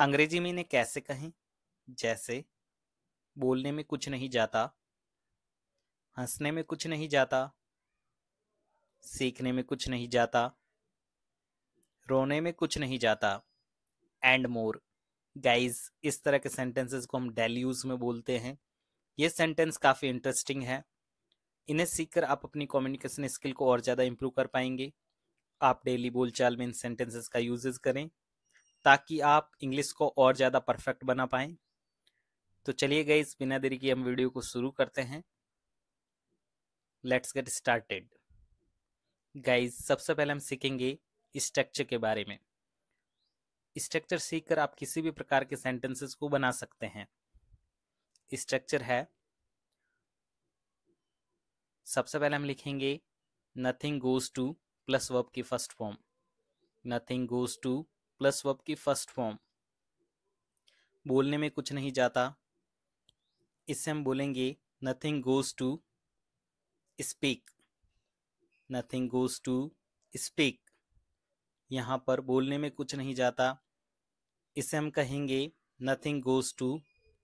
अंग्रेजी में इन्हें कैसे कहें जैसे बोलने में कुछ नहीं जाता हंसने में कुछ नहीं जाता सीखने में कुछ नहीं जाता रोने में कुछ नहीं जाता एंड मोर गाइज इस तरह के सेंटेंसेस को हम डेली यूज़ में बोलते हैं ये सेंटेंस काफ़ी इंटरेस्टिंग है इन्हें सीखकर आप अपनी कम्युनिकेशन स्किल को और ज़्यादा इम्प्रूव कर पाएंगे आप डेली बोलचाल में इन सेंटेंसेस का यूजेस करें ताकि आप इंग्लिश को और ज़्यादा परफेक्ट बना पाएँ तो चलिए गए इस बिना देरी की हम वीडियो को शुरू करते हैं लेट्स गेट स्टार्टेड गाइज सबसे पहले हम सीखेंगे स्ट्रक्चर के बारे में स्ट्रक्चर सीखकर आप किसी भी प्रकार के सेंटेंसेस को बना सकते हैं स्ट्रक्चर है सबसे पहले हम लिखेंगे nothing goes to plus verb की first form nothing goes to plus verb की फर्स्ट फॉर्म बोलने में कुछ नहीं जाता इससे हम बोलेंगे nothing goes to speak nothing goes to speak यहाँ पर बोलने में कुछ नहीं जाता इसे हम कहेंगे nothing goes to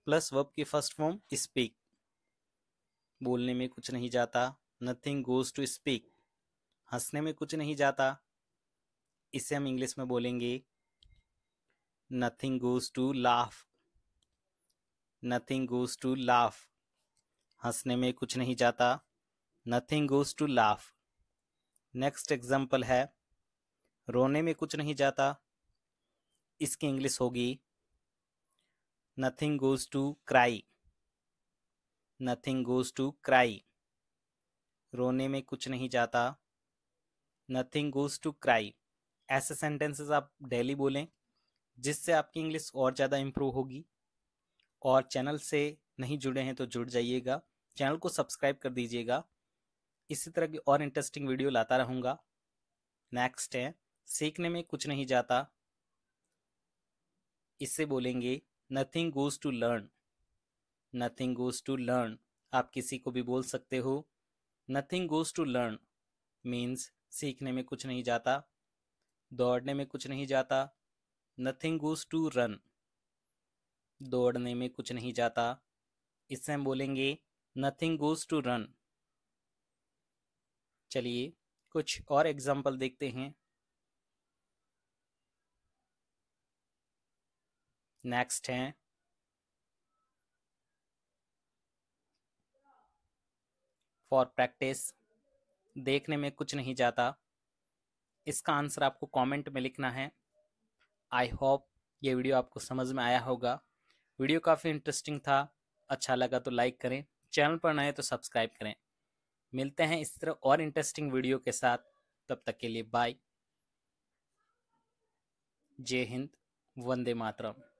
plus verb की फर्स्ट फॉर्म स्पीक बोलने में कुछ नहीं जाता नथिंग गोज टू स्पीक हंसने में कुछ नहीं जाता इसे हम इंग्लिश में बोलेंगे nothing goes to laugh nothing goes to laugh हंसने में कुछ नहीं जाता nothing goes to laugh next example है रोने में कुछ नहीं जाता इसकी इंग्लिश होगी nothing goes to cry nothing goes to cry रोने में कुछ नहीं जाता नथिंग गोज टू क्राई ऐसे सेंटेंसेस आप डेली बोलें जिससे आपकी इंग्लिश और ज़्यादा इम्प्रूव होगी और चैनल से नहीं जुड़े हैं तो जुड़ जाइएगा चैनल को सब्सक्राइब कर दीजिएगा इसी तरह की और इंटरेस्टिंग वीडियो लाता रहूँगा नेक्स्ट है सीखने में कुछ नहीं जाता इससे बोलेंगे nothing goes to learn nothing goes to learn आप किसी को भी बोल सकते हो nothing goes to learn means सीखने में कुछ नहीं जाता दौड़ने में कुछ नहीं जाता नथिंग गोज टू रन दौड़ने में कुछ नहीं जाता इससे हम बोलेंगे नथिंग गोज टू रन चलिए कुछ और एग्जाम्पल देखते हैं नेक्स्ट हैं फॉर प्रैक्टिस देखने में कुछ नहीं जाता इसका आंसर आपको कमेंट में लिखना है आई होप ये वीडियो आपको समझ में आया होगा वीडियो काफ़ी इंटरेस्टिंग था अच्छा लगा तो लाइक करें चैनल पर नए तो सब्सक्राइब करें मिलते हैं इस तरह और इंटरेस्टिंग वीडियो के साथ तब तक के लिए बाय जय हिंद वंदे मातरम